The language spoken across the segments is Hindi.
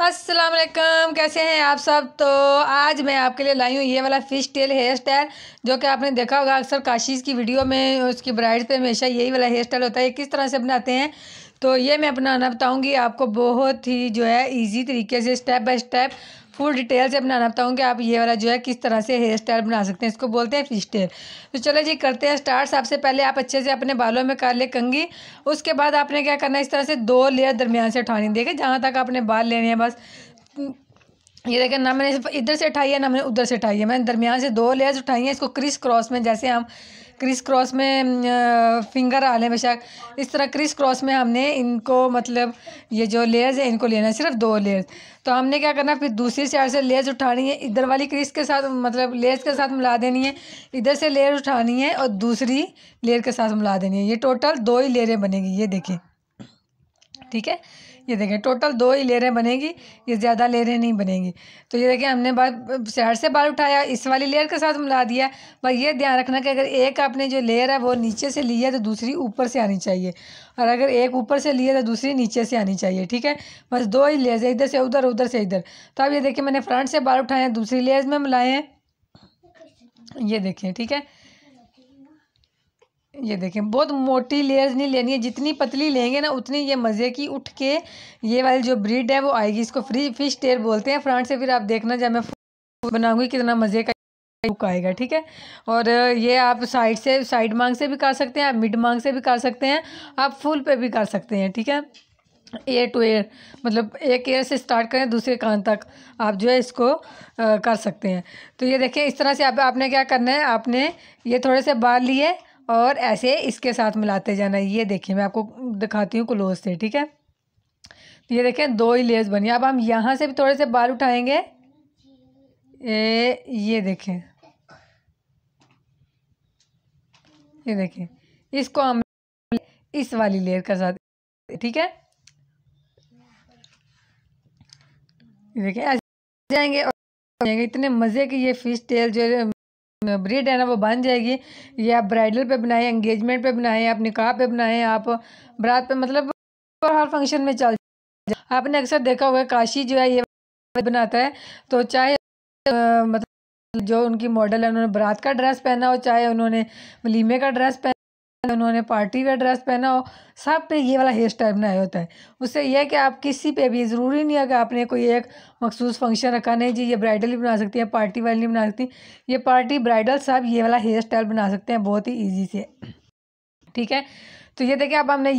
अस्सलाम वालेकुम कैसे हैं आप सब तो आज मैं आपके लिए लाई हूँ ये वाला फ़िश टेल हेयर स्टाइल जो कि आपने देखा होगा अक्सर काशीज़ की वीडियो में उसकी ब्राइड पे हमेशा यही वाला हेयर स्टाइल होता है किस तरह से बनाते हैं तो ये मैं अपनाना बताऊँगी आपको बहुत ही जो है इजी तरीके से step by step full detail से बनाना बताऊँ कि आप ये वाला जो है किस तरह से हेयर स्टाइल बना सकते हैं इसको बोलते हैं फिश टेल तो चलो जी करते हैं स्टार्ट सबसे पहले आप अच्छे से अपने बालों में कर ले कंगी उसके बाद आपने क्या करना है इस तरह से दो लेयर दरमियान से उठानी देखें जहाँ तक आपने बाल लेने हैं बस ये देखें ना मैंने इधर से उठाई है ना मैंने उधर से उठाई है मैंने दरमियान से दो लेयर्स उठाई हैं इसको क्रिस क्रॉस में जैसे हम क्रिस क्रॉस में फिंगर आ लें बेशक इस तरह क्रिस क्रॉस में हमने इनको मतलब ये जो लेयर्स है इनको लेना है सिर्फ दो लेयर्स तो हमने क्या करना फिर दूसरी साइड से लेस उठानी है इधर वाली क्रीज के साथ मतलब लेस के साथ मिला देनी है इधर से लेयर उठानी है और दूसरी लेयर के साथ मिला देनी है ये टोटल दो ही लेयरें बनेगी ये देखिए ठीक है ये देखें टोटल दो ही लेयरें बनेगी ये ज़्यादा लेयरें नहीं बनेंगी तो ये देखें हमने बाल शहर से बाल उठाया इस वाली लेयर के साथ मिला दिया बस ये ध्यान रखना कि अगर एक आपने जो लेयर है वो नीचे से ली है तो दूसरी ऊपर से आनी चाहिए और अगर एक ऊपर से ली है तो दूसरी नीचे से आनी चाहिए ठीक है बस दो ही लेयर इधर से उधर उधर से इधर तो अब ये देखें मैंने फ्रंट से बाल उठाए हैं दूसरी लेयर में मिलाए हैं ये देखें ठीक है ये देखें बहुत मोटी लेयर्स नहीं लेनी है जितनी पतली लेंगे ना उतनी ये मज़े की उठ के ये वाली जो ब्रीड है वो आएगी इसको फ्री फिश टेर बोलते हैं फ्रांट से फिर आप देखना जब मैं बनाऊंगी कितना मज़े का लुक आएगा ठीक है और ये आप साइड से साइड मांग से भी कर सकते हैं आप मिड मांग से भी कर सकते हैं आप फुल पे भी कर सकते हैं ठीक है एयर टू एयर मतलब एक एयर से स्टार्ट करें दूसरे कान तक आप जो है इसको आ, कर सकते हैं तो ये देखें इस तरह से आप आपने क्या करना है आपने ये थोड़े से बाल लिए और ऐसे इसके साथ मिलाते जाना ये देखिए मैं आपको दिखाती हूँ क्लोज से ठीक है तो ये देखें दो ही लेयर्स बनी अब हम यहाँ से भी थोड़े से बाल उठाएंगे ए, ये देखें ये देखें इसको हम इस वाली लेयर का साथ ठीक है देखें ऐसे जाएंगे और जाएंगे इतने मज़े की ये फ़िश टेल जो ब्रिड है ना वो बन जाएगी ये आप ब्राइडल पे बनाएं एंगेजमेंट पे बनाएं आप निकाह पे बनाएं आप बरात पे मतलब हर फंक्शन में चल आपने अक्सर देखा होगा काशी जो है ये बनाता है तो चाहे मतलब जो उनकी मॉडल है उन्होंने बरात का ड्रेस पहना हो चाहे उन्होंने वलीमे का ड्रेस पहना उन्होंने पार्टी वेयर ड्रेस पहना हो सब पे ये वाला हेयर स्टाइल बनाया होता है उससे यह है कि आप किसी पे भी ज़रूरी नहीं है कि आपने कोई एक मखसूस फंक्शन रखा नहीं जी ये ब्राइडल भी बना सकती है पार्टी वाली नहीं बना सकती ये पार्टी ब्राइडल सब ये वाला हेयर स्टाइल बना सकते हैं बहुत ही ईजी से ठीक है तो ये देखिए अब हमने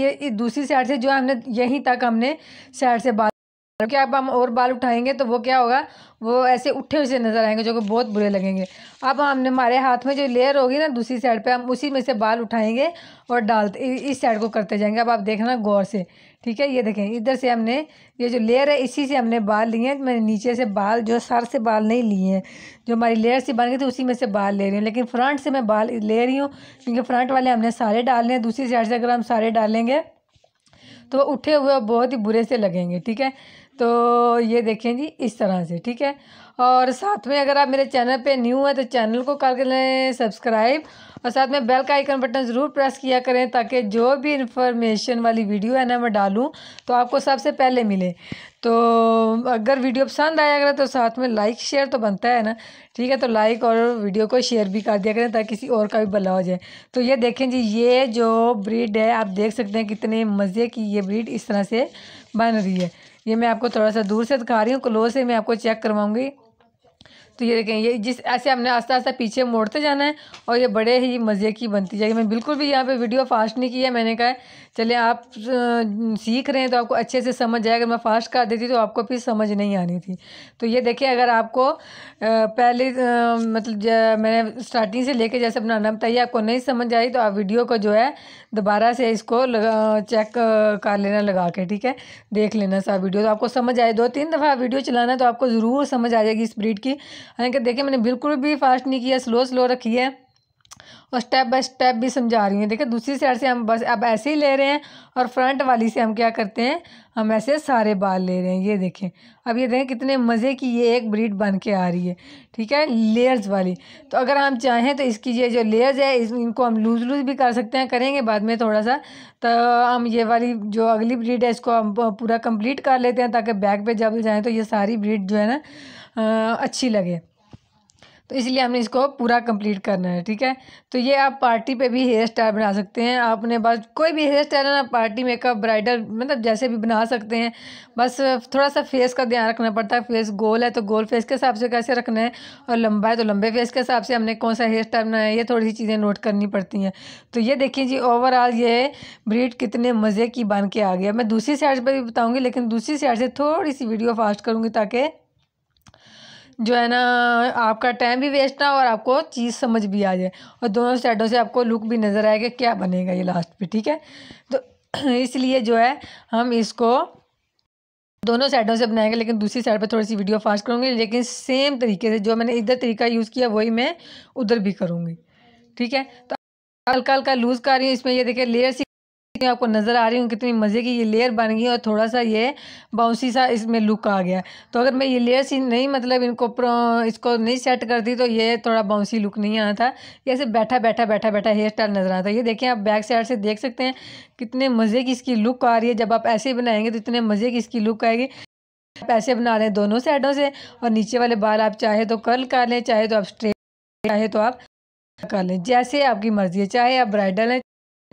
ये दूसरी साइड से जो हमने यहीं तक हमने साइड से बात क्योंकि अब हम और बाल उठाएंगे तो वो क्या होगा वो ऐसे उठे हुए नज़र आएंगे जो कि बहुत बुरे लगेंगे अब हमने हमारे हाथ में जो लेयर होगी ना दूसरी साइड पे हम उसी में से बाल उठाएंगे और डालते इस साइड को करते जाएंगे अब आप देखना गौर से ठीक है ये देखें इधर से हमने ये जो लेयर है इसी से हमने बाल लिए हैं मैंने नीचे से बाल जो सर से बाल नहीं लिए हैं जो हमारी लेयर से बन गई थी उसी में से बाल ले रही हूँ लेकिन फ्रंट से मैं बाल ले रही हूँ क्योंकि फ्रंट वाले हमने सारे डालने हैं दूसरी साइड से अगर हम सारे डालेंगे तो वो उठे हुए बहुत ही बुरे से लगेंगे ठीक है तो ये देखें जी इस तरह से ठीक है और साथ में अगर आप मेरे चैनल पे न्यू हैं तो चैनल को कर लें सब्सक्राइब और साथ में बेल का आइकन बटन ज़रूर प्रेस किया करें ताकि जो भी इन्फॉर्मेशन वाली वीडियो है ना मैं डालूं तो आपको सबसे पहले मिले तो अगर वीडियो पसंद आया करें तो साथ में लाइक शेयर तो बनता है ना ठीक है तो लाइक और वीडियो को शेयर भी कर दिया करें ताकि किसी और का भी भला हो जाए तो ये देखें जी ये जो ब्रीड है आप देख सकते हैं कितने मज़े की ये ब्रीड इस तरह से बन रही है ये मैं आपको थोड़ा सा दूर से दिखा रही हूँ क्लोज से मैं आपको चेक करवाऊंगी तो ये देखें ये जिस ऐसे हमने आस्ता आस्ता पीछे मोड़ते जाना है और ये बड़े ही मज़े की बनती जाएगी मैं बिल्कुल भी यहाँ पे वीडियो फास्ट नहीं किया है मैंने कहा चले आप सीख रहे हैं तो आपको अच्छे से समझ जाए अगर मैं फास्ट कर देती तो आपको फिर समझ नहीं आनी थी तो ये देखें अगर आपको पहले मतलब मैंने स्टार्टिंग से लेके जैसे बनाना बताइए आपको नहीं समझ आई तो आप वीडियो को जो है दोबारा से इसको चेक कर लेना लगा के ठीक है देख लेना सा वीडियो तो आपको समझ आए दो तीन दफ़ा वीडियो चलाना तो आपको ज़रूर समझ आ जाएगी इस ब्रीड की हालांकि देखिए मैंने बिल्कुल भी फास्ट नहीं किया स्लो स्लो रखी है और स्टेप बाय स्टेप भी समझा रही हूँ देखिए दूसरी साइड से हम बस अब ऐसे ही ले रहे हैं और फ्रंट वाली से हम क्या करते हैं हम ऐसे सारे बाल ले रहे हैं ये देखें अब ये देखें कितने मज़े की ये एक ब्रीड बन के आ रही है ठीक है लेयर्स वाली तो अगर हम चाहें तो इसकी ये जो लेयर्स है इस, इनको हम लूज लूज भी कर सकते हैं करेंगे बाद में थोड़ा सा तो हम ये वाली जो अगली ब्रीड है इसको हम पूरा कंप्लीट कर लेते हैं ताकि बैक पे जब जाएँ तो ये सारी ब्रीड जो है ना अच्छी लगे तो इसलिए हमने इसको पूरा कंप्लीट करना है ठीक है तो ये आप पार्टी पे भी हेयर स्टाइल बना सकते हैं आपने बस कोई भी हेयर स्टाइल ना पार्टी मेकअप ब्राइडल मतलब जैसे भी बना सकते हैं बस थोड़ा सा फेस का ध्यान रखना पड़ता है फेस गोल है तो गोल फेस के हिसाब से कैसे रखना है और लंबा है तो लंबे फेस के हिसाब से हमने कौन सा हेयर स्टाइल बनाया है ये थोड़ी सी चीज़ें नोट करनी पड़ती हैं तो ये देखिए जी ओवरऑल ये ब्रीड कितने मज़े की बन के आ गया मैं दूसरी साइड पर भी बताऊँगी लेकिन दूसरी साइड से थोड़ी सी वीडियो फास्ट करूँगी ताकि जो है ना आपका टाइम भी वेस्ट ना और आपको चीज़ समझ भी आ जाए और दोनों साइडों से आपको लुक भी नज़र आएगा क्या बनेगा ये लास्ट पे ठीक है तो इसलिए जो है हम इसको दोनों साइडों से बनाएंगे लेकिन दूसरी साइड पर थोड़ी सी वीडियो फास्ट करूँगी लेकिन सेम तरीके से जो मैंने इधर तरीका यूज़ किया वही मैं उधर भी करूँगी ठीक है तो हल्का हल्का लूज़ कर रही हूँ इसमें ये देखिए लेयर सी आपको नज़र आ रही हूँ कितनी मज़े की ये लेयर बन गई और थोड़ा सा ये बाउंसी सा इसमें लुक आ गया तो अगर मैं ये लेयर सी नहीं मतलब इनको इसको नहीं सेट करती तो ये थोड़ा बाउंसी लुक नहीं आता ये ऐसे बैठा बैठा बैठा बैठा हेयर स्टाइल नज़र आता ये देखें आप बैक साइड से देख सकते हैं कितने मज़े की इसकी लुक आ रही है जब आप ऐसे ही बनाएंगे तो इतने मज़े की इसकी लुक आएगी पैसे बना रहे हैं दोनों साइडों से और नीचे वाले बाल आप चाहे तो कर्ल कर लें चाहे तो आप स्ट्रेट चाहे तो आप कर लें जैसे आपकी मर्ज़ी है चाहे आप ब्राइडल हैं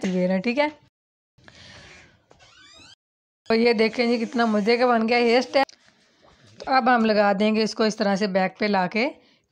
तो ठीक है तो ये देखें जी कितना मज़े का बन गया हेयर स्टाइल तो अब हम लगा देंगे इसको इस तरह से बैक पे ला के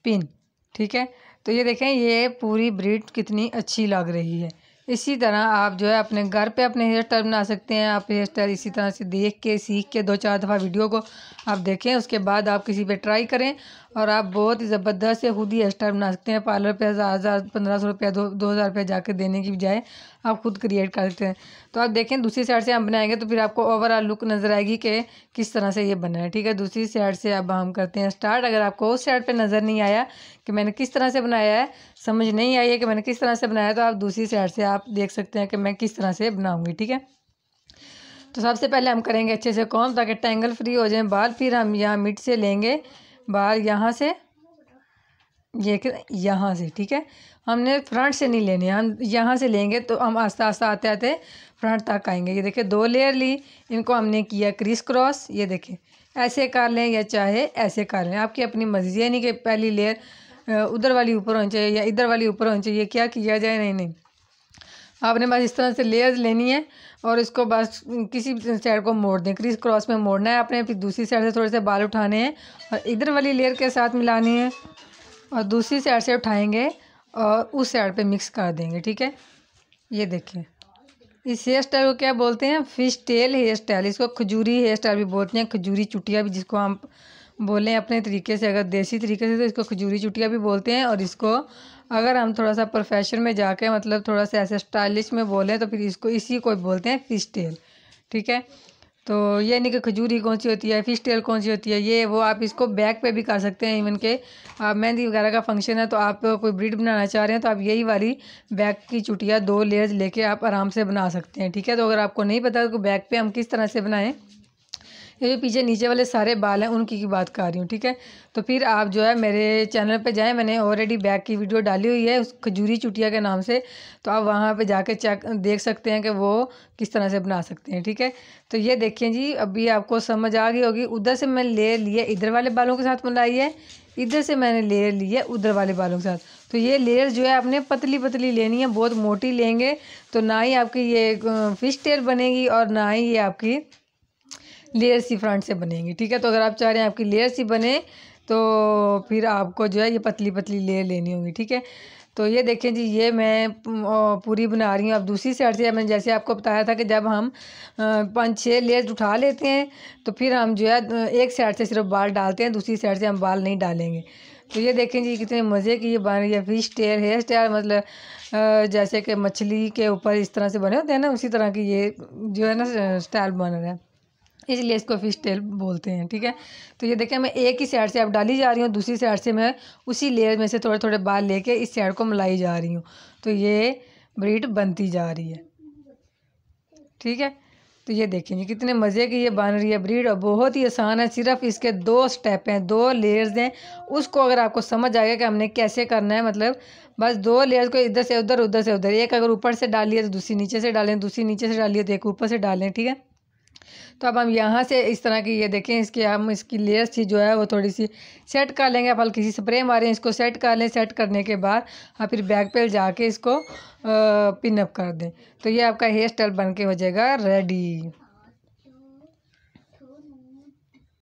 पिन ठीक है तो ये देखें ये पूरी ब्रिड कितनी अच्छी लग रही है इसी तरह आप जो है अपने घर पे अपने हेयर स्टाइल बना सकते हैं आप हेयर स्टाइल इसी तरह से देख के सीख के दो चार दफ़ा वीडियो को आप देखें उसके बाद आप किसी पे ट्राई करें और आप बहुत ही ज़बरदस्त से खुद ही हेयर स्टाइल बना सकते हैं पार्लर पे हज़ार हज़ार पंद्रह सौ रुपया दो दो हज़ार रुपया जाकर देने की बजाय आप खुद क्रिएट कर सकते हैं तो आप देखें दूसरी साइड से हम बनाएंगे तो फिर आपको ओवरऑल लुक नज़र आएगी कि किस तरह से ये बना है ठीक है दूसरी साइड से अब हम करते हैं स्टार्ट अगर आपको उस साइड पर नज़र नहीं आया कि मैंने किस तरह से बनाया है समझ नहीं आई है कि मैंने किस तरह से बनाया तो आप दूसरी साइड से आप देख सकते हैं कि मैं किस तरह से बनाऊँगी ठीक है तो सबसे पहले हम करेंगे अच्छे से कॉम ताकि टैंगल फ्री हो जाए बाल फिर हम यहाँ मिट से लेंगे बाहर यहाँ से ये यहाँ से ठीक है हमने फ्रंट से नहीं लेने हम यहाँ से लेंगे तो हम आस्ता आस्ता आते आते फ्रंट तक आएंगे ये देखिए दो लेयर ली इनको हमने किया क्रिस क्रॉस ये देखिए ऐसे कर लें या चाहे ऐसे कर लें आपकी अपनी मर्जी है नहीं कि पहली लेयर उधर वाली ऊपर होनी चाहिए या इधर वाली ऊपर होनी चाहिए क्या किया जाए नहीं नहीं आपने बस इस तरह से लेयर्स लेनी है और इसको बस किसी साइड को मोड़ दें क्रिस क्रॉस में मोड़ना है आपने फिर दूसरी साइड से थोड़े से बाल उठाने हैं और इधर वाली लेयर के साथ मिलानी है और दूसरी साइड से उठाएंगे और उस साइड पे मिक्स कर देंगे ठीक है ये देखें इस हेयर स्टाइल को क्या बोलते हैं फिश टेल हेयर स्टाइल इसको खजूरी हेयर स्टाइल भी बोलते हैं खजूरी चुटिया भी जिसको हम बोलें अपने तरीके से अगर देसी तरीके से तो इसको खजूरी चुटिया भी बोलते हैं और इसको अगर हम थोड़ा सा प्रोफेशन में जाके मतलब थोड़ा सा ऐसे स्टाइलिश में बोलें तो फिर इसको इसी को बोलते हैं फिश टेल ठीक है तो ये नहीं कि खजूरी कौन सी होती है फिश टेल कौन सी होती है ये वो आप इसको बैक पे भी कर सकते हैं इवन के आप मेहंदी वगैरह का फंक्शन है तो आप कोई ब्रिड बनाना चाह रहे हैं तो आप यही वाली बैक की चुटिया दो लेयर्स लेके आप आराम से बना सकते हैं ठीक है तो अगर आपको नहीं पता तो बैक पे हम किस तरह से बनाएं ये जो पीछे नीचे वाले सारे बाल हैं उनकी की बात कर रही हूँ ठीक है तो फिर आप जो है मेरे चैनल पे जाएं मैंने ऑलरेडी बैक की वीडियो डाली हुई है उस खजूरी चुटिया के नाम से तो आप वहाँ पे जाके चेक देख सकते हैं कि वो किस तरह से बना सकते हैं ठीक है तो ये देखिए जी अभी आपको समझ आ गई होगी उधर से मैंने ले लिया इधर वाले बालों के साथ मनाई है इधर से मैंने लेयर ली है उधर वाले बालों के साथ तो ये लेयर जो है आपने पतली पतली लेनी है बहुत मोटी लेंगे तो ना ही आपकी ये फिश टेयर बनेगी और ना ही ये आपकी लेयर सी फ्रंट से बनेंगी ठीक है तो अगर आप चाह रहे हैं आपकी लेयर सी बने तो फिर आपको जो है ये पतली पतली लेयर लेनी होगी ठीक है तो ये देखें जी ये मैं पूरी बना रही हूँ अब दूसरी साइड से मैंने जैसे आपको बताया था कि जब हम पाँच छः लेयर्स उठा लेते हैं तो फिर हम जो है एक साइड से सिर्फ बाल डालते हैं दूसरी साइड से हम बाल नहीं डालेंगे तो ये देखें जी कितने मज़े की ये बन रही है फिश टेयर हेयर स्टेयर मतलब जैसे कि मछली के ऊपर इस तरह से बने होते हैं ना उसी तरह की ये जो है ना स्टाइल बन रहा है इसलिए इसको फिश टेल बोलते हैं ठीक है तो ये देखें मैं एक ही साइड से अब डाली जा रही हूँ दूसरी साइड से मैं उसी लेयर में से थोड़े थोड़े बाल लेके इस साइड को मिलाई जा रही हूँ तो ये ब्रीड बनती जा रही है ठीक है तो ये देखेंगे कितने मज़े की ये बन रही है ब्रीड और बहुत ही आसान है सिर्फ इसके दो स्टेप हैं दो लेयर्स हैं उसको अगर आपको समझ आएगा कि हमने कैसे करना है मतलब बस दो लेयर्स को इधर से उधर उधर से उधर एक अगर ऊपर से डालिए तो दूसरी नीचे से डालें दूसरी नीचे से डालिए तो एक ऊपर से डालें ठीक है तो अब हम यहाँ से इस तरह की ये देखें इसके हम इसकी लेयर्स थी जो है वो थोड़ी सी सेट कर लेंगे आप हल्की सी स्प्रे मारें इसको सेट कर लें सेट करने के बाद आप फिर बैक पे जाके इसको पिनअप कर दें तो ये आपका हेयर स्टाइल बन के हो जाएगा रेडी